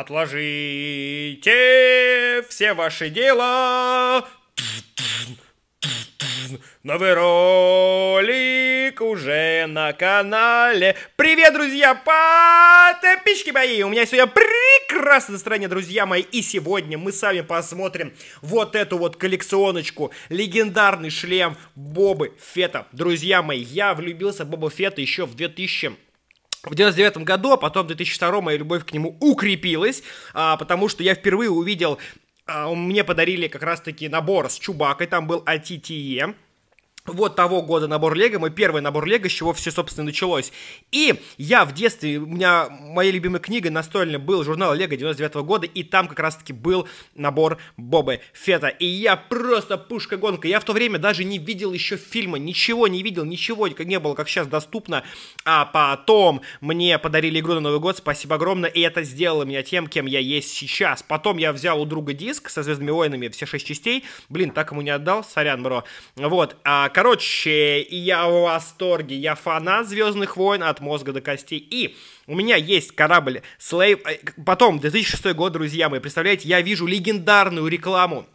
Отложите все ваши дела. Новый ролик уже на канале. Привет, друзья, подписчики мои! У меня сегодня прекрасное настроение, друзья мои. И сегодня мы с вами посмотрим вот эту вот коллекционочку. Легендарный шлем Бобы Фета. Друзья мои, я влюбился в Боба Фета еще в 2000 в 99 году, а потом в 2002 моя любовь к нему укрепилась, а, потому что я впервые увидел, а, мне подарили как раз-таки набор с Чубакой, там был ATTE вот того года набор Лего, мой первый набор Лего, с чего все, собственно, началось. И я в детстве, у меня моя любимая книга настольная был журнал Лего 99 -го года, и там как раз-таки был набор Бобы Фета. И я просто пушка-гонка. Я в то время даже не видел еще фильма, ничего не видел, ничего не было, как сейчас доступно. А потом мне подарили игру на Новый год, спасибо огромное, и это сделало меня тем, кем я есть сейчас. Потом я взял у друга диск со Звездными войнами, все шесть частей. Блин, так ему не отдал, сорян, бро. Вот, а Короче, я в восторге, я фанат «Звездных войн» от мозга до костей. И у меня есть корабль Slave... Э, потом, 2006 год, друзья мои, представляете, я вижу легендарную рекламу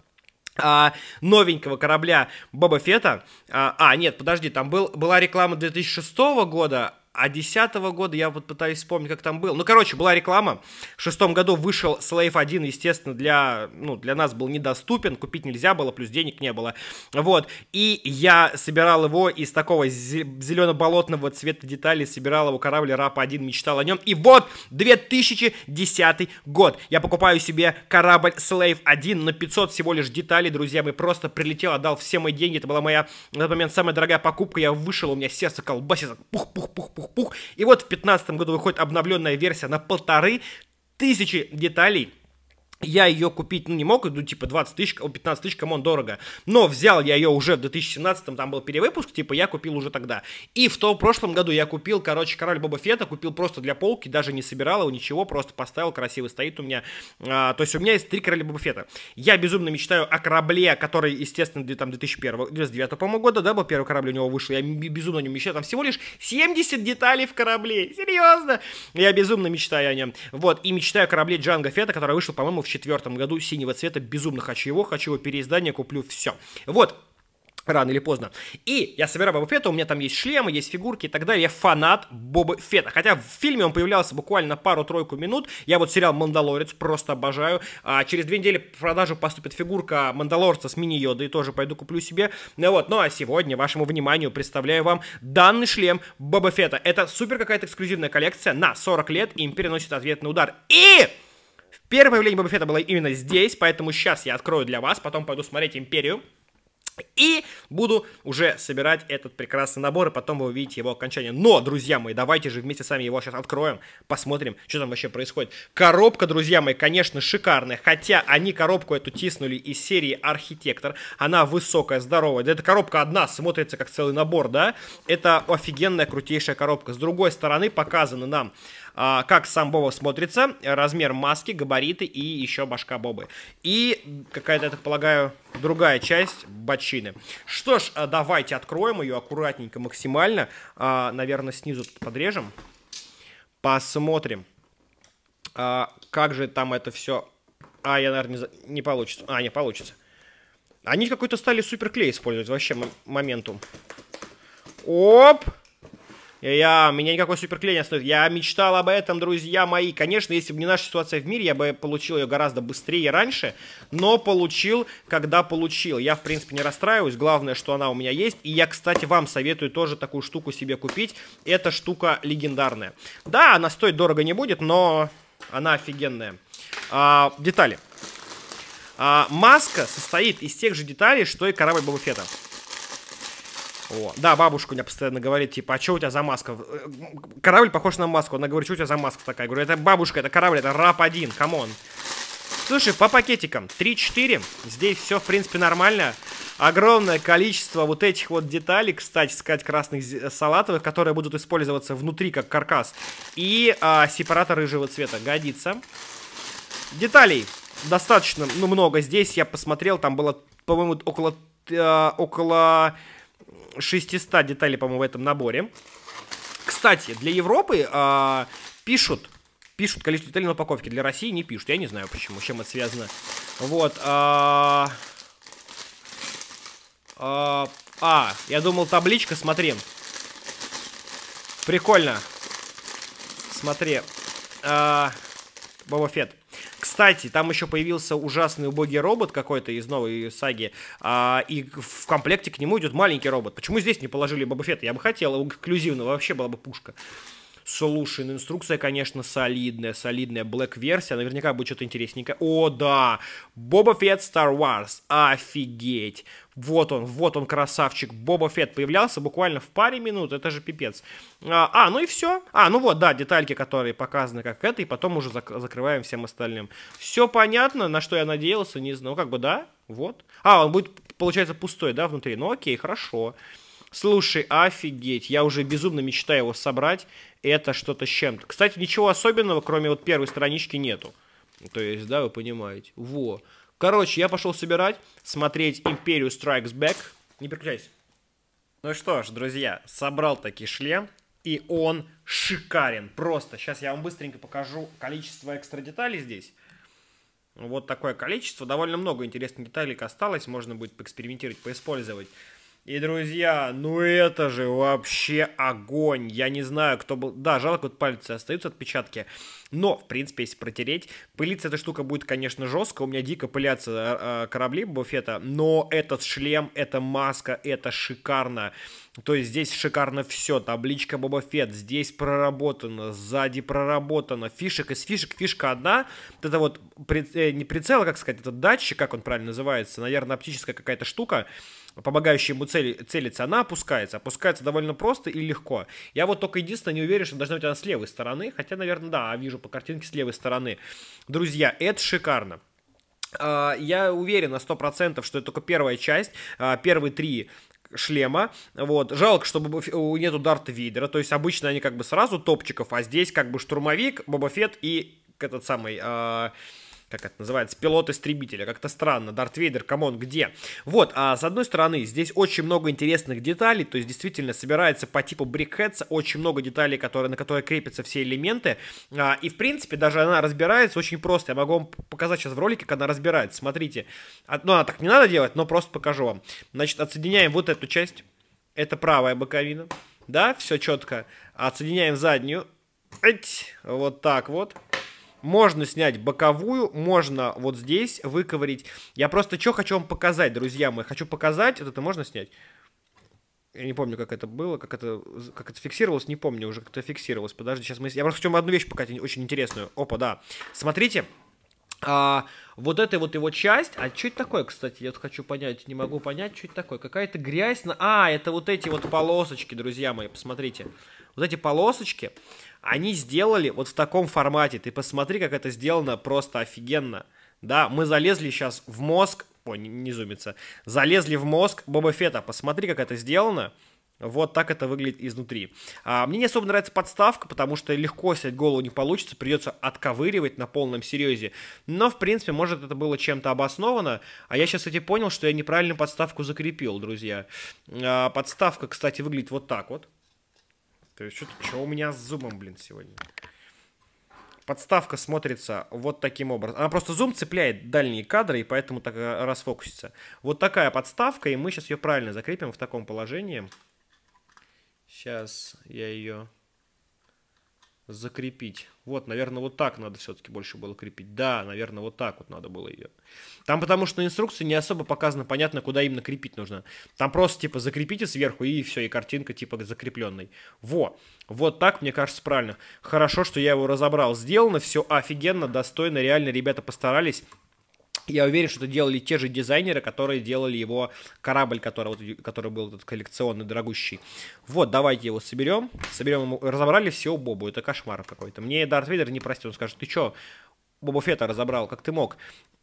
а, новенького корабля Боба Фета. А, а, нет, подожди, там был, была реклама 2006 года, а десятого года я вот пытаюсь вспомнить, как там был. Ну, короче, была реклама. В шестом году вышел Slave 1, естественно, для, ну, для нас был недоступен, купить нельзя было, плюс денег не было. Вот, и я собирал его из такого зелено-болотного цвета деталей, собирал его корабль Рап 1, мечтал о нем. И вот 2010 год. Я покупаю себе корабль Slave 1 на 500 всего лишь деталей, друзья мои. Просто прилетел, отдал все мои деньги. Это была моя на тот момент самая дорогая покупка. Я вышел, у меня сердце колбасится. Пух-пух-пух-пух пух-пух-пух. И вот в 2015 году выходит обновленная версия на полторы тысячи деталей я ее купить ну, не мог, ну, типа, 20 тысяч, 15 тысяч, камон, дорого. Но взял я ее уже в 2017, там был перевыпуск, типа, я купил уже тогда. И в том прошлом году я купил, короче, Король Боба Фета, купил просто для полки, даже не собирал его, ничего, просто поставил, красиво стоит у меня. А, то есть у меня есть три Короля Боба Фета. Я безумно мечтаю о корабле, который, естественно, там 2001, 2009, по-моему, года, да, был первый корабль у него вышел, я безумно о нем мечтаю, там всего лишь 70 деталей в корабле, серьезно, я безумно мечтаю о нем. Вот, и мечтаю о корабле Джанго Фета, который вышел, по-моему, в 2004 году синего цвета. Безумно хочу его, хочу его переиздание, куплю все. Вот, рано или поздно. И я собираю Боба Фетта, у меня там есть шлемы, есть фигурки и так далее. Я фанат Боба Фетта. Хотя в фильме он появлялся буквально пару-тройку минут. Я вот сериал «Мандалорец» просто обожаю. А, через две недели в продажу поступит фигурка «Мандалорца» с мини-йодой. Тоже пойду куплю себе. Ну вот, ну а сегодня вашему вниманию представляю вам данный шлем Боба Фетта. Это супер какая-то эксклюзивная коллекция на 40 лет. Им переносит ответный удар. И... Первое появление Боба Фетта было именно здесь, поэтому сейчас я открою для вас, потом пойду смотреть «Империю». И буду уже собирать этот прекрасный набор, и потом вы увидите его окончание. Но, друзья мои, давайте же вместе сами его сейчас откроем, посмотрим, что там вообще происходит. Коробка, друзья мои, конечно, шикарная, хотя они коробку эту тиснули из серии «Архитектор». Она высокая, здоровая. Да эта коробка одна смотрится как целый набор, да? Это офигенная, крутейшая коробка. С другой стороны показаны нам а, как сам Боба смотрится, размер маски, габариты и еще башка Бобы. И какая-то, я так полагаю, другая часть бочины. Что ж, а, давайте откроем ее аккуратненько, максимально. А, наверное, снизу подрежем. Посмотрим, как же там это все... А, я, наверное, не, за... не получится. А, не получится. Они какой-то стали суперклей использовать вообще моменту. Оп! Э, я, меня никакой суперклей не остановит. Я мечтал об этом, друзья мои. Конечно, если бы не наша ситуация в мире, я бы получил ее гораздо быстрее раньше, но получил, когда получил. Я, в принципе, не расстраиваюсь. Главное, что она у меня есть. И я, кстати, вам советую тоже такую штуку себе купить. Эта штука легендарная. Да, она стоит дорого не будет, но она офигенная. А, детали. А, маска состоит из тех же деталей, что и корабль Бабуфета. Фетта. О, да, бабушка у меня постоянно говорит, типа, а что у тебя за маска? Корабль похож на маску. Она говорит, что у тебя за маска такая? Я говорю, это бабушка, это корабль, это рап один, камон. Слушай, по пакетикам 3-4. Здесь все, в принципе, нормально. Огромное количество вот этих вот деталей, кстати сказать, красных салатовых, которые будут использоваться внутри как каркас. И а, сепаратор рыжего цвета годится. Деталей достаточно ну, много. Здесь я посмотрел, там было, по-моему, около, э, около 600 деталей, по-моему, в этом наборе. Кстати, для Европы э, пишут, пишут количество деталей на упаковке, для России не пишут. Я не знаю почему, с чем это связано. Вот. Э, э, а, я думал табличка, смотри. Прикольно. Смотри. Э, Боба Фетт. Кстати, там еще появился ужасный убогий робот какой-то из новой саги, а, и в комплекте к нему идет маленький робот. Почему здесь не положили Боба Фетта? Я бы хотел, а эксклюзивно, вообще была бы пушка. Слушай, инструкция, конечно, солидная, солидная. Black-версия, наверняка будет что-то интересненькое. О, да! Боба Фетт Star Wars. Офигеть! Вот он, вот он, красавчик. Боба Фетт появлялся буквально в паре минут, это же пипец. А, а, ну и все. А, ну вот, да, детальки, которые показаны как это, и потом уже зак закрываем всем остальным. Все понятно, на что я надеялся, не знаю, ну как бы да, вот. А, он будет, получается, пустой, да, внутри? Ну окей, хорошо. Хорошо. Слушай, офигеть, я уже безумно мечтаю его собрать. Это что-то с чем-то. Кстати, ничего особенного, кроме вот первой странички, нету. То есть, да, вы понимаете. Во. Короче, я пошел собирать, смотреть «Империю Strikes Back». Не переключайся. Ну что ж, друзья, собрал таки шлем, и он шикарен. Просто. Сейчас я вам быстренько покажу количество экстра деталей здесь. Вот такое количество. Довольно много интересных деталей осталось. Можно будет поэкспериментировать, поиспользовать. И, друзья, ну это же вообще огонь. Я не знаю, кто был... Да, жалко, вот пальцы остаются, отпечатки. Но, в принципе, если протереть, пылиться эта штука будет, конечно, жестко. У меня дико пылятся э, э, корабли буфета. Но этот шлем, эта маска, это шикарно. То есть здесь шикарно все. Табличка Боба Фет здесь проработано, сзади проработано. Фишек из фишек. Фишка одна. Вот это вот, при... Э, не прицел, а как сказать, этот датчик, как он правильно называется. Наверное, оптическая какая-то штука помогающая ему цели, целиться, она опускается. Опускается довольно просто и легко. Я вот только единственное не уверен, что должна быть она с левой стороны. Хотя, наверное, да, вижу по картинке с левой стороны. Друзья, это шикарно. А, я уверен на 100%, что это только первая часть, а, первые три шлема, вот, жалко, что Боба... нету Дарта Вейдера, то есть обычно они как бы сразу топчиков, а здесь как бы штурмовик, Боба Фетт и этот самый... А, как это называется, пилот-истребителя. А как-то странно. Дарт Вейдер, камон, где? Вот, а с одной стороны, здесь очень много интересных деталей, то есть действительно собирается по типу брикхедса очень много деталей, которые, на которые крепятся все элементы, а, и в принципе даже она разбирается очень просто. Я могу вам показать сейчас в ролике, как она разбирается. Смотрите, от, а, ну она так не надо делать, но просто покажу вам. Значит, отсоединяем вот эту часть, это правая боковина, да, все четко. Отсоединяем заднюю, Эть, вот так вот. Можно снять боковую, можно вот здесь выковырить. Я просто что хочу вам показать, друзья мои. Хочу показать, вот это можно снять? Я не помню, как это было, как это, как это фиксировалось, не помню уже, как это фиксировалось. Подожди, сейчас мы... Я просто хочу вам одну вещь показать, очень интересную. Опа, да. Смотрите, а, вот эта вот его часть, а что это такое, кстати, я вот хочу понять, не могу понять, что это такое, какая-то грязь на... А, это вот эти вот полосочки, друзья мои, посмотрите. Посмотрите вот эти полосочки, они сделали вот в таком формате. Ты посмотри, как это сделано просто офигенно. Да, мы залезли сейчас в мозг, о, не, не зумится, залезли в мозг Боба Фета. Посмотри, как это сделано. Вот так это выглядит изнутри. А, мне не особо нравится подставка, потому что легко снять голову не получится, придется отковыривать на полном серьезе. Но, в принципе, может это было чем-то обосновано. А я сейчас, кстати, понял, что я неправильно подставку закрепил, друзья. А, подставка, кстати, выглядит вот так вот. То есть, что то что у меня с зумом, блин, сегодня? Подставка смотрится вот таким образом. Она просто зум цепляет дальние кадры, и поэтому так э, расфокусится. Вот такая подставка, и мы сейчас ее правильно закрепим в таком положении. Сейчас я ее закрепить. Вот, наверное, вот так надо все-таки больше было крепить. Да, наверное, вот так вот надо было ее. Там потому что на инструкции не особо показано, понятно, куда именно крепить нужно. Там просто, типа, закрепите сверху, и все, и картинка, типа, закрепленной. Во, вот так, мне кажется, правильно. Хорошо, что я его разобрал. Сделано все офигенно, достойно, реально ребята постарались. Я уверен, что это делали те же дизайнеры, которые делали его корабль, который, вот, который был этот коллекционный, дорогущий. Вот, давайте его соберем. Соберем разобрали все у Бобу. Это кошмар какой-то. Мне Дарт Вейдер не простит. Он скажет, ты чё, Боба Фета разобрал, как ты мог.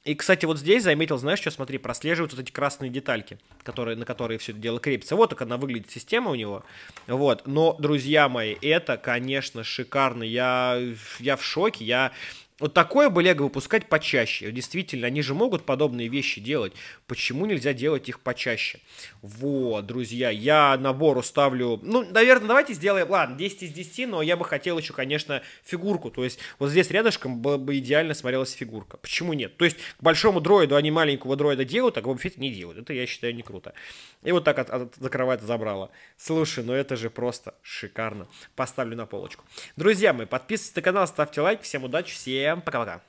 И, кстати, вот здесь заметил, знаешь что, смотри, прослеживаются вот эти красные детальки, которые, на которые все это дело крепится. Вот как она выглядит, система у него. Вот, но, друзья мои, это, конечно, шикарно. Я, я в шоке, я вот такое бы лего выпускать почаще. Действительно, они же могут подобные вещи делать. Почему нельзя делать их почаще? Вот, друзья, я набору ставлю... Ну, наверное, давайте сделаем... Ладно, 10 из 10, но я бы хотел еще, конечно, фигурку. То есть вот здесь рядышком было бы идеально смотрелась фигурка. Почему нет? То есть к большому дроиду они маленького дроида делают, а Боба Фетт не делают. Это, я считаю, не круто. И вот так от, от, закрывает забрала. Слушай, ну это же просто шикарно. Поставлю на полочку. Друзья мои, подписывайтесь на канал, ставьте лайк. Всем удачи, всем Всем пока-пока.